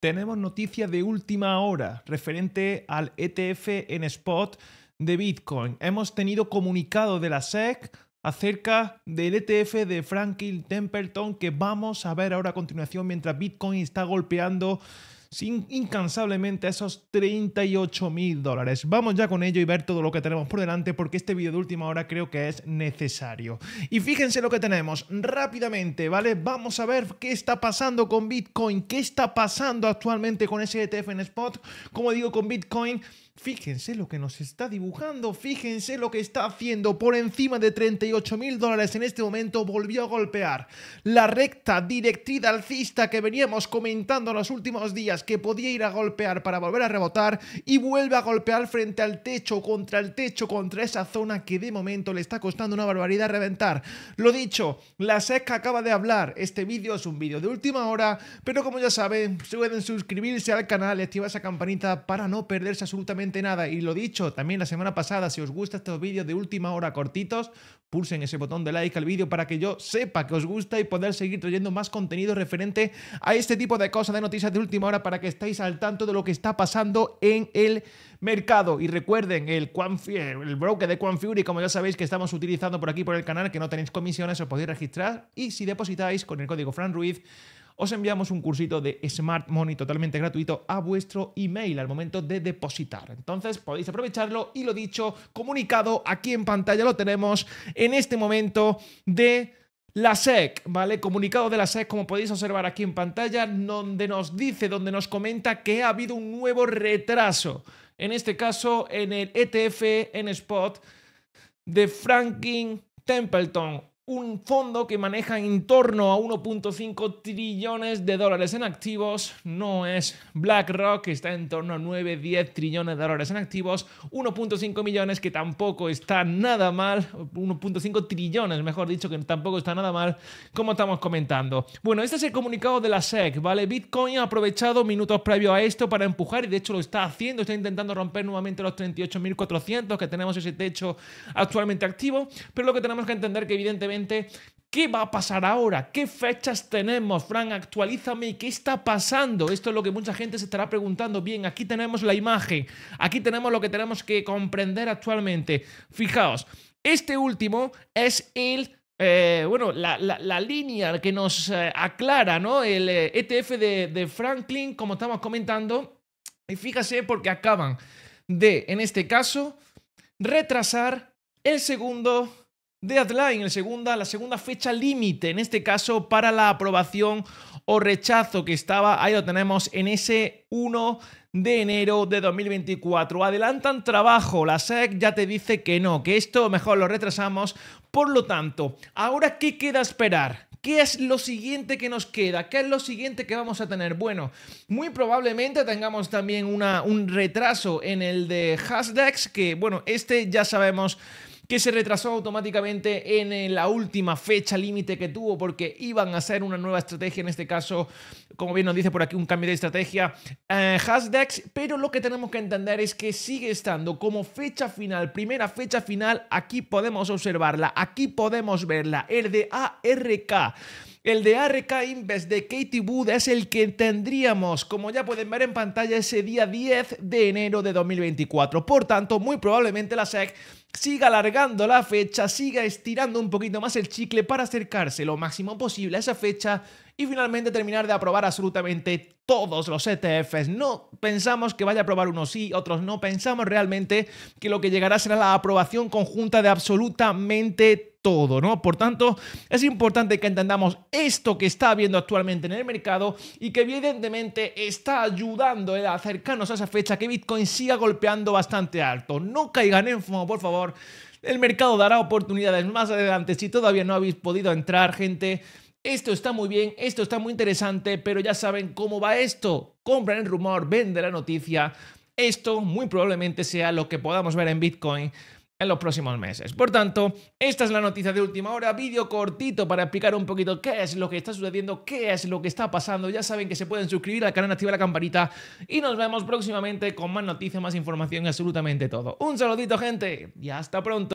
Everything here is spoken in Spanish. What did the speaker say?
tenemos noticias de última hora referente al ETF en spot de Bitcoin. Hemos tenido comunicado de la SEC acerca del ETF de Franklin Templeton que vamos a ver ahora a continuación mientras Bitcoin está golpeando sin, incansablemente a esos 38 mil dólares. Vamos ya con ello y ver todo lo que tenemos por delante porque este vídeo de última hora creo que es necesario. Y fíjense lo que tenemos rápidamente, ¿vale? Vamos a ver qué está pasando con Bitcoin, qué está pasando actualmente con ese ETF en spot. Como digo, con Bitcoin Fíjense lo que nos está dibujando, fíjense lo que está haciendo. Por encima de 38 mil dólares en este momento volvió a golpear la recta directriz alcista que veníamos comentando en los últimos días que podía ir a golpear para volver a rebotar y vuelve a golpear frente al techo, contra el techo, contra esa zona que de momento le está costando una barbaridad reventar. Lo dicho, la SEC acaba de hablar. Este vídeo es un vídeo de última hora, pero como ya saben, pueden suscribirse al canal, activar esa campanita para no perderse absolutamente nada. Y lo dicho, también la semana pasada, si os gusta estos vídeos de última hora cortitos, pulsen ese botón de like al vídeo para que yo sepa que os gusta y poder seguir trayendo más contenido referente a este tipo de cosas, de noticias de última hora, para que estéis al tanto de lo que está pasando en el mercado. Y recuerden, el, el broker de Quanfury, como ya sabéis que estamos utilizando por aquí por el canal, que no tenéis comisiones, os podéis registrar y si depositáis con el código FranRuiz, os enviamos un cursito de Smart Money totalmente gratuito a vuestro email al momento de depositar. Entonces podéis aprovecharlo y lo dicho, comunicado aquí en pantalla lo tenemos en este momento de... La SEC, ¿vale? Comunicado de la SEC, como podéis observar aquí en pantalla, donde nos dice, donde nos comenta que ha habido un nuevo retraso. En este caso, en el ETF en spot de Franklin Templeton un fondo que maneja en torno a 1.5 trillones de dólares en activos, no es BlackRock, que está en torno a 9-10 trillones de dólares en activos, 1.5 millones que tampoco está nada mal, 1.5 trillones, mejor dicho, que tampoco está nada mal, como estamos comentando. Bueno, este es el comunicado de la SEC, ¿vale? Bitcoin ha aprovechado minutos previos a esto para empujar y de hecho lo está haciendo, está intentando romper nuevamente los 38.400, que tenemos ese techo actualmente activo, pero lo que tenemos que entender que evidentemente ¿Qué va a pasar ahora? ¿Qué fechas tenemos? Frank, actualízame. ¿Qué está pasando? Esto es lo que mucha gente se estará preguntando. Bien, aquí tenemos la imagen. Aquí tenemos lo que tenemos que comprender actualmente. Fijaos, este último es el... Eh, bueno, la, línea que nos eh, aclara, ¿no? El ETF eh, e de, Franklin, como estamos comentando. Y fíjase porque acaban de, en este caso, retrasar el segundo Deadline, el segunda, la segunda fecha límite, en este caso para la aprobación o rechazo que estaba, ahí lo tenemos en ese 1 de enero de 2024. Adelantan trabajo, la SEC ya te dice que no, que esto mejor lo retrasamos. Por lo tanto, ahora qué queda esperar? ¿Qué es lo siguiente que nos queda? ¿Qué es lo siguiente que vamos a tener? Bueno, muy probablemente tengamos también una, un retraso en el de Hasdex, que bueno, este ya sabemos que se retrasó automáticamente en eh, la última fecha límite que tuvo porque iban a hacer una nueva estrategia, en este caso, como bien nos dice por aquí, un cambio de estrategia eh, Hasdex, pero lo que tenemos que entender es que sigue estando como fecha final, primera fecha final, aquí podemos observarla, aquí podemos verla, el de ARK el de ARK Invest de Katie Wood es el que tendríamos, como ya pueden ver en pantalla, ese día 10 de enero de 2024. Por tanto, muy probablemente la SEC siga alargando la fecha, siga estirando un poquito más el chicle para acercarse lo máximo posible a esa fecha y finalmente terminar de aprobar absolutamente todos los ETFs. No pensamos que vaya a aprobar unos sí, otros no. Pensamos realmente que lo que llegará será la aprobación conjunta de absolutamente todo, ¿no? Por tanto, es importante que entendamos esto que está habiendo actualmente en el mercado y que evidentemente está ayudando ¿eh? a acercarnos a esa fecha que Bitcoin siga golpeando bastante alto. No caigan en fumo, por favor. El mercado dará oportunidades más adelante. Si todavía no habéis podido entrar, gente, esto está muy bien, esto está muy interesante, pero ya saben cómo va esto. Compran el rumor, venden la noticia. Esto muy probablemente sea lo que podamos ver en Bitcoin en los próximos meses. Por tanto, esta es la noticia de última hora, vídeo cortito para explicar un poquito qué es lo que está sucediendo, qué es lo que está pasando. Ya saben que se pueden suscribir al canal, activar la campanita y nos vemos próximamente con más noticias, más información y absolutamente todo. Un saludito gente y hasta pronto.